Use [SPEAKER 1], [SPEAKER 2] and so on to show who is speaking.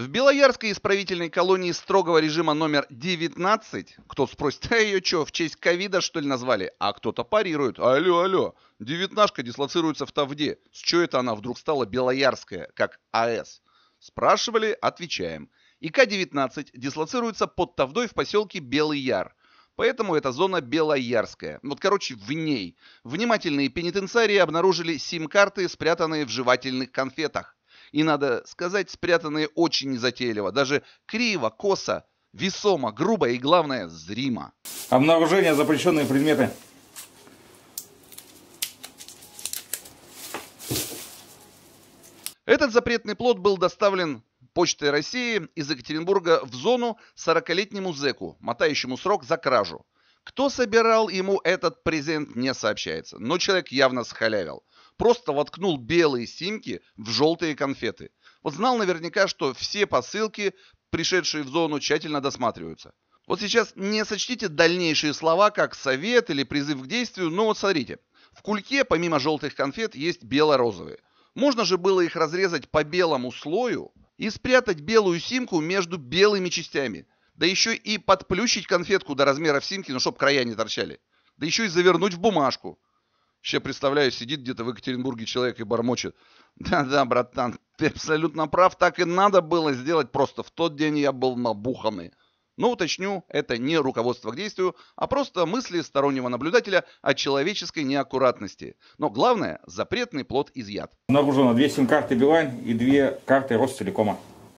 [SPEAKER 1] В Белоярской исправительной колонии строгого режима номер 19, кто спросит, а ее что, в честь ковида что ли назвали? А кто-то парирует, алло, алло, девятнашка дислоцируется в Тавде, с чего это она вдруг стала Белоярская, как АЭС? Спрашивали, отвечаем. ИК-19 дислоцируется под Тавдой в поселке Белый Яр. Поэтому это зона Белоярская. Вот, короче, в ней. Внимательные пенитенциарии обнаружили сим-карты, спрятанные в жевательных конфетах и, надо сказать, спрятанные очень незатейливо, даже криво, косо, весомо, грубо и, главное, зримо. Обнаружение запрещенные предметы. Этот запретный плод был доставлен Почтой России из Екатеринбурга в зону 40-летнему зэку, мотающему срок за кражу. Кто собирал ему этот презент, не сообщается, но человек явно схалявил просто воткнул белые симки в желтые конфеты. Вот знал наверняка, что все посылки, пришедшие в зону, тщательно досматриваются. Вот сейчас не сочтите дальнейшие слова, как совет или призыв к действию, но вот смотрите. В кульке, помимо желтых конфет, есть бело-розовые. Можно же было их разрезать по белому слою и спрятать белую симку между белыми частями. Да еще и подплющить конфетку до размеров симки, ну чтоб края не торчали. Да еще и завернуть в бумажку. Ще представляю, сидит где-то в Екатеринбурге человек и бормочет. Да-да, братан, ты абсолютно прав, так и надо было сделать, просто в тот день я был набуханный. Но ну, уточню, это не руководство к действию, а просто мысли стороннего наблюдателя о человеческой неаккуратности. Но главное, запретный плод изъят. Нагружено две сим-карты Билайн и две карты Ростелекома.